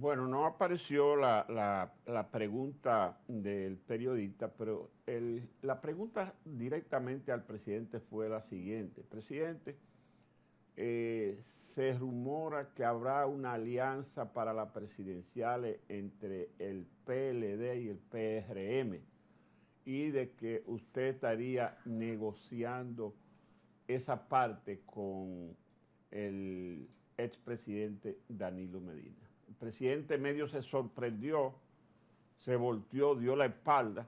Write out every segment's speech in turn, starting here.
Bueno, no apareció la, pregunta del periodista, pero la pregunta directamente al presidente fue la siguiente. Presidente, eh, se rumora que habrá una alianza para las presidenciales entre el PLD y el PRM y de que usted estaría negociando esa parte con el expresidente Danilo Medina. El presidente medio se sorprendió, se volteó, dio la espalda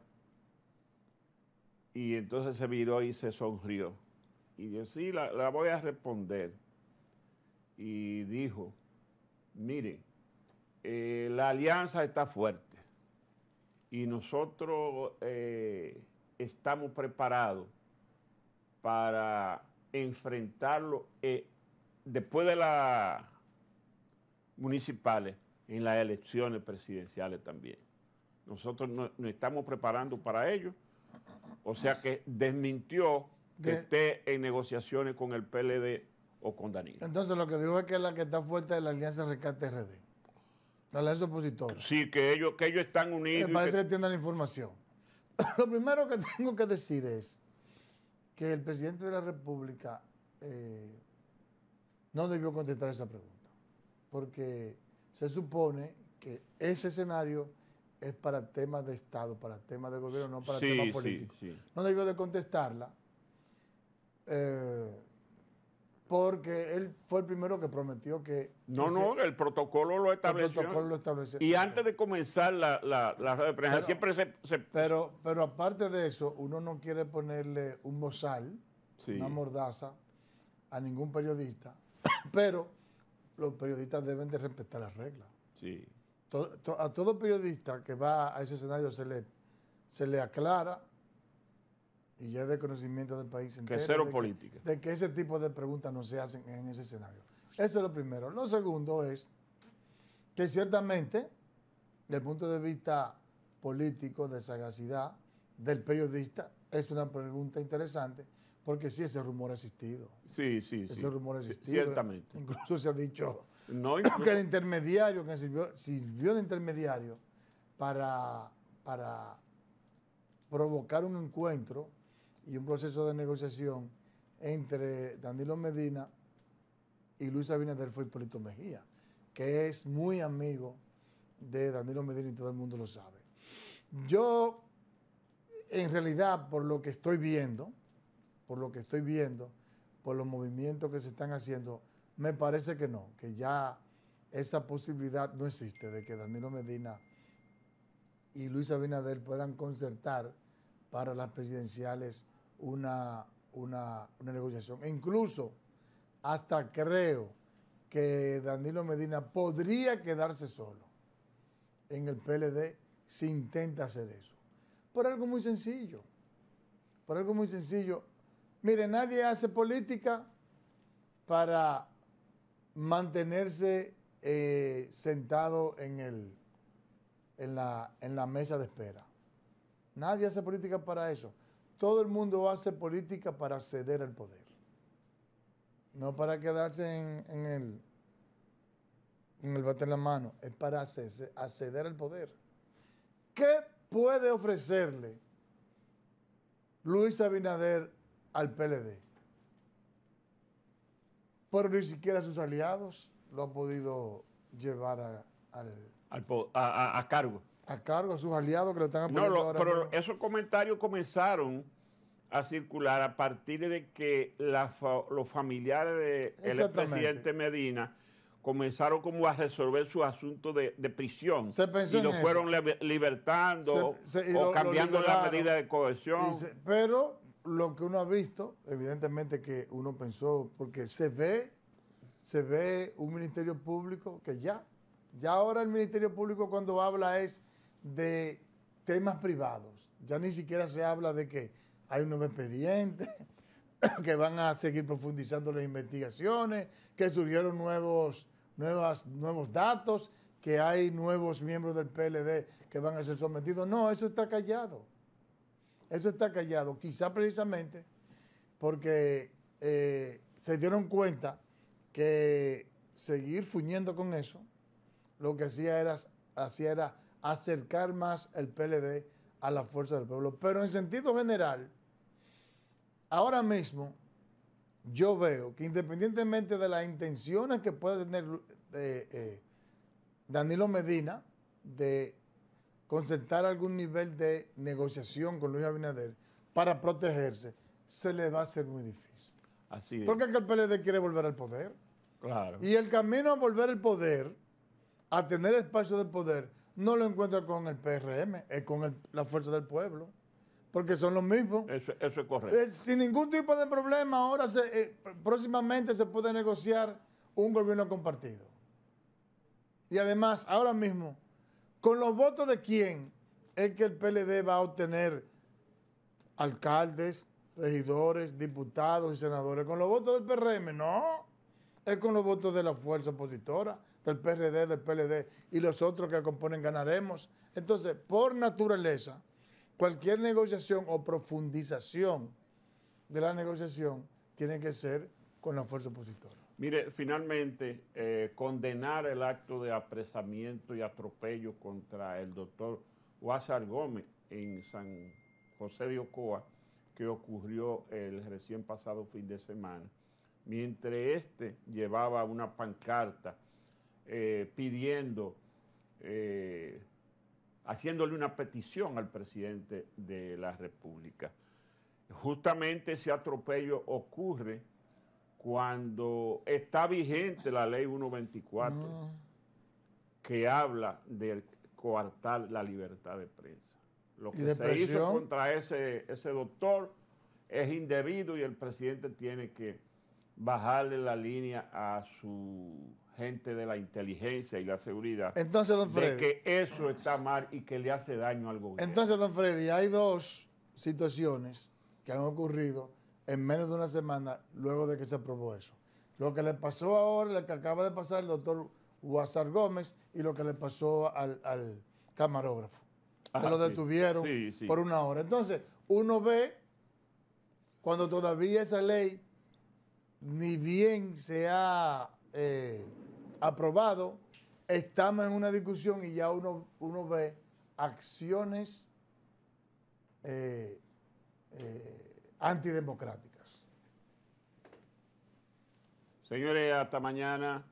y entonces se miró y se sonrió. Y yo sí, la, voy a responder. Y dijo, mire, eh, la alianza está fuerte y nosotros eh, estamos preparados para enfrentarlo eh, después de la municipales en las elecciones presidenciales también. Nosotros nos no estamos preparando para ello. O sea que desmintió que esté en negociaciones con el PLD o con Danilo. Entonces lo que digo es que la que está fuerte es la Alianza Rescate RD. La alianza opositora. Sí, que ellos, que ellos están unidos. Me eh, parece que... tienen la información. lo primero que tengo que decir es que el presidente de la República eh, no debió contestar esa pregunta porque se supone que ese escenario es para temas de Estado, para temas de gobierno, no para temas políticos. No debió de contestarla eh, porque él fue el primero que prometió que... No, no, el protocolo lo estableció. lo estableció. Y antes de comenzar la, la, siempre se, Pero, pero aparte de eso, uno no quiere ponerle un bozal, una mordaza a ningún periodista, pero los periodistas deben de respetar las reglas. Sí. a todo periodista que va a ese escenario se le, se le aclara y ya de conocimiento del país entero. de Que, de que ese tipo de preguntas no se hacen en ese escenario. Eso es lo primero. Lo segundo es que ciertamente, desde el punto de vista político, de sagacidad, del periodista, es una pregunta interesante porque sí, ese rumor ha existido. Sí, sí, ese sí. Ese rumor ha existido. Ciertamente. Incluso se ha dicho no, que el intermediario, que sirvió, sirvió de intermediario para, para provocar un encuentro y un proceso de negociación entre Danilo Medina y Luis Abinader fue Hipólito Mejía, que es muy amigo de Danilo Medina y todo el mundo lo sabe. Yo, en realidad, por lo que estoy viendo, por lo que estoy viendo, por los movimientos que se están haciendo, me parece que no, que ya esa posibilidad no existe de que Danilo Medina y Luis Abinader puedan concertar para las presidenciales una, una, negociación. E incluso, hasta creo que Danilo Medina podría quedarse solo en el PLD si intenta hacer eso. Por algo muy sencillo. Por algo muy sencillo. Mire, nadie hace política para mantenerse eh, sentado en, en, la, mesa de espera. Nadie hace política para eso. Todo el mundo hace política para ceder al poder. No para quedarse en, el, en el bate en la mano. Es para acceder al poder. ¿Qué puede ofrecerle Luis Abinader al PLD. Pero ni siquiera sus aliados lo han podido llevar a, al, a, cargo. A cargo, a sus aliados que lo están apoyando. pero esos comentarios comenzaron a circular a partir de que los familiares del presidente Medina comenzaron como a resolver su asunto de, prisión. Se y lo fueron libertando o cambiando la medida de cohesión. pero lo que uno ha visto, evidentemente que uno pensó, porque se ve, se ve un ministerio público que ya, ya ahora el ministerio público cuando habla es de temas privados, ya ni siquiera se habla de que hay un nuevo expediente, que van a seguir profundizando las investigaciones, que surgieron nuevos, nuevas, nuevos datos, que hay nuevos miembros del PLD que van a ser sometidos. No, eso está callado. Eso está callado, quizá precisamente porque eh, se dieron cuenta que seguir fuñendo con eso, lo que hacía era, acercar más el PLD a la fuerza del pueblo. Pero en sentido general, ahora mismo yo veo que independientemente de las intenciones que pueda tener eh, eh, Danilo Medina de concertar algún nivel de negociación con Luis Abinader para protegerse, se le va a hacer muy difícil. Así Porque que el PLD quiere volver al poder. Claro. Y el camino a volver al poder, a tener espacio de poder, no lo encuentra con el PRM, es con la fuerza del pueblo. Porque son los mismos. Eso, es correcto. Eh, sin ningún tipo de problema, ahora se, eh, próximamente se puede negociar un gobierno compartido. Y además, ahora mismo, ¿Con los votos de quién es que el PLD va a obtener alcaldes, regidores, diputados y senadores? ¿Con los votos del PRM? No. Es con los votos de la fuerza opositora, del PRD, del PLD y los otros que componen ganaremos. Entonces, por naturaleza, cualquier negociación o profundización de la negociación tiene que ser con la fuerza opositora. Mire, finalmente, eh, condenar el acto de apresamiento y atropello contra el doctor Huásar Gómez en San José de Ocoa, que ocurrió el recién pasado fin de semana, mientras este llevaba una pancarta eh, pidiendo, eh, haciéndole una petición al presidente de la República. Justamente ese atropello ocurre cuando está vigente la ley 124, mm. que habla de coartar la libertad de prensa. Lo que se hizo contra ese, doctor es indebido y el presidente tiene que bajarle la línea a su gente de la inteligencia y la seguridad. Entonces, De que eso está mal y que le hace daño al gobierno. Entonces, don Freddy, hay dos situaciones que han ocurrido en menos de una semana luego de que se aprobó eso. Lo que le pasó ahora, lo que acaba de pasar el doctor Guasar Gómez y lo que le pasó al, camarógrafo. Ah, que lo detuvieron por una hora. Entonces, uno ve cuando todavía esa ley ni bien se ha eh, aprobado, estamos en una discusión y ya uno, uno ve acciones eh, eh antidemocráticas. Señores, hasta mañana.